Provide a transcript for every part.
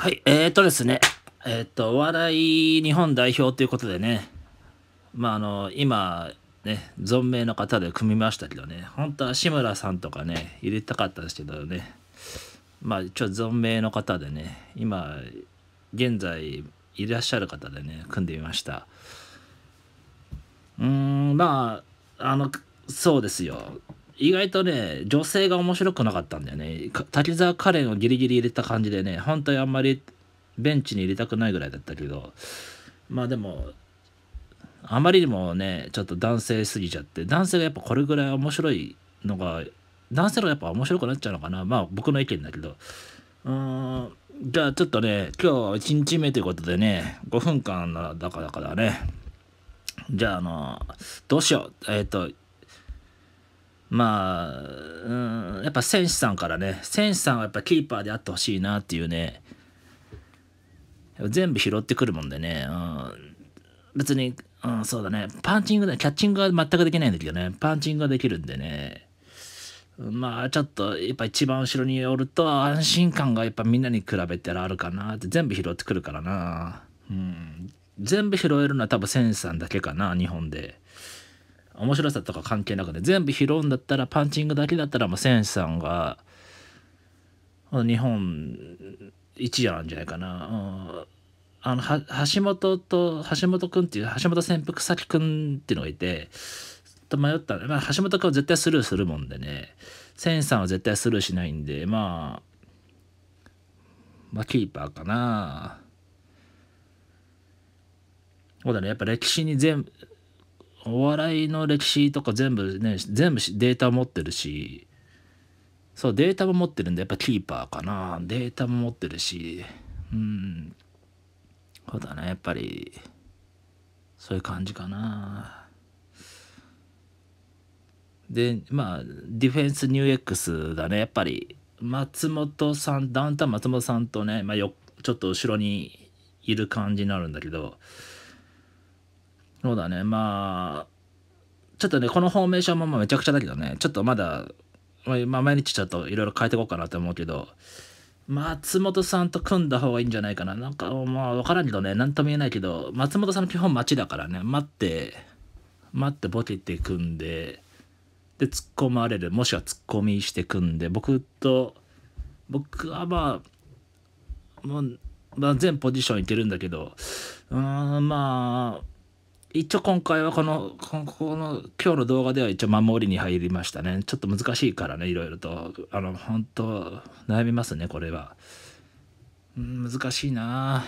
はい、えーとですね、えー、っと、お笑い日本代表ということでね、まあ、あの、今、ね、存命の方で組みましたけどね、本当は志村さんとかね、入れたかったんですけどね、まあ、ちょ存命の方でね、今、現在、いらっしゃる方でね、組んでみました。うーん、まあ、あの、そうですよ。意外とね女性が面白くなかったんだよね滝沢カレンをギリギリ入れた感じでね本当にあんまりベンチに入れたくないぐらいだったけどまあでもあまりにもねちょっと男性すぎちゃって男性がやっぱこれぐらい面白いのが男性のやっぱ面白くなっちゃうのかなまあ僕の意見だけどうーんじゃあちょっとね今日1日目ということでね5分間のだからねじゃああのどうしようえっ、ー、とまあ、うん、やっぱ選手さんからね、選手さんはやっぱキーパーであってほしいなっていうね、全部拾ってくるもんでね、うん、別に、うん、そうだね、パンチングだ、キャッチングは全くできないんだけどね、パンチングはできるんでね、まあちょっとやっぱ一番後ろに寄ると安心感がやっぱみんなに比べたらあるかなって全部拾ってくるからな、うん、全部拾えるのは多分センさんだけかな、日本で。面白さとか関係なくて全部拾うんだったらパンチングだけだったらもう選手さんが日本一なんじゃないかな、うん、あの橋本と橋本君っていう橋本潜伏先君っていうのがいてと迷ったまあ、橋本君は絶対スルーするもんでね選手さんは絶対スルーしないんでまあまあキーパーかなそうだねやっぱ歴史に全部お笑いの歴史とか全部ね全部データ持ってるしそうデータも持ってるんでやっぱキーパーかなデータも持ってるしうんそうだねやっぱりそういう感じかなでまあディフェンスニュー X だねやっぱり松本さんダウンタウン松本さんとね、まあ、よちょっと後ろにいる感じになるんだけどそうだね、まあ、ちょっとね、このフォーメーションもめちゃくちゃだけどね、ちょっとまだ、まあ、毎日ちょっといろいろ変えていこうかなと思うけど、松本さんと組んだ方がいいんじゃないかな。なんか、まあ、わからんけどね、なんとも言えないけど、松本さんの基本待ちだからね、待って、待ってボケて組んで、で、突っ込まれる、もしくは突っ込みして組んで、僕と、僕はまあ、もう、まあ、全ポジションいけるんだけど、うん、まあ、一応今回はこのこの今日の動画では一応守りに入りましたねちょっと難しいからねいろいろとあの本当悩みますねこれは、うん、難しいな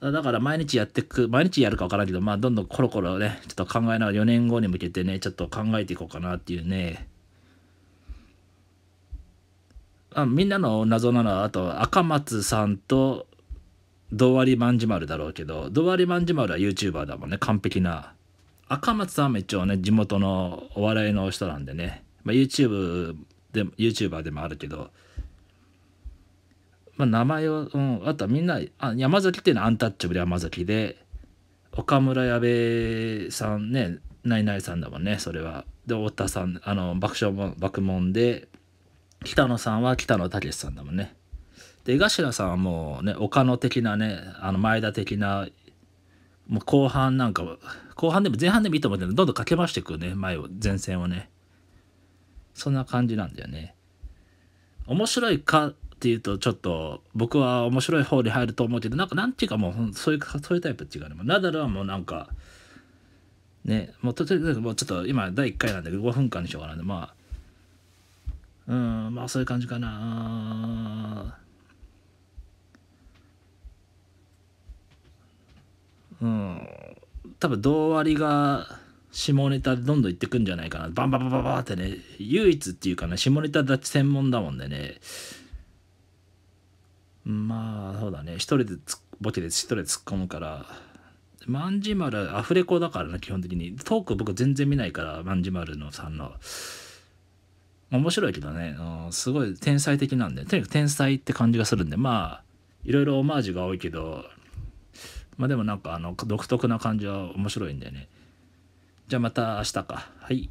だから毎日やってく毎日やるか分からんけどまあどんどんコロコロねちょっと考えながら4年後に向けてねちょっと考えていこうかなっていうねあみんなの謎なのはあと赤松さんと胴割り万事丸だろうけど胴割り万事丸は YouTuber だもんね完璧な赤松さんも一応ね地元のお笑いの人なんでね、まあ、YouTube で YouTuber でもあるけど、まあ、名前を、うん、あとはみんなあ山崎っていうのはアンタッチャブル山崎で岡村矢部さんねナイナイさんだもんねそれはで太田さんあの爆笑も爆問で北野さんは北野武さんだもんね出江頭さんはもうね岡野的なねあの前田的なもう後半なんか後半でも前半でもいいと思うけどどんどんかけましてくね前を前線をねそんな感じなんだよね面白いかっていうとちょっと僕は面白い方に入ると思うけどなんかなんていうかもうそういうそういうタイプっていうかねナダルはもうなんかねもうとりあえずもうちょっと今第1回なんだけど5分間にしようかなまあうんまあそういう感じかなうん、多分同割りが下ネタでどんどんいってくんじゃないかなバンバンバンバンバンってね唯一っていうかね下ネタ立ち専門だもんでねまあそうだね一人でボケで一人で突っ込むからまんじまるアフレコだからな基本的にトーク僕全然見ないからまんじまるのさんの面白いけどね、うん、すごい天才的なんでとにかく天才って感じがするんでまあいろいろオマージュが多いけどまあでもなんかあの独特な感じは面白いんでね。じゃあまた明日か。はい。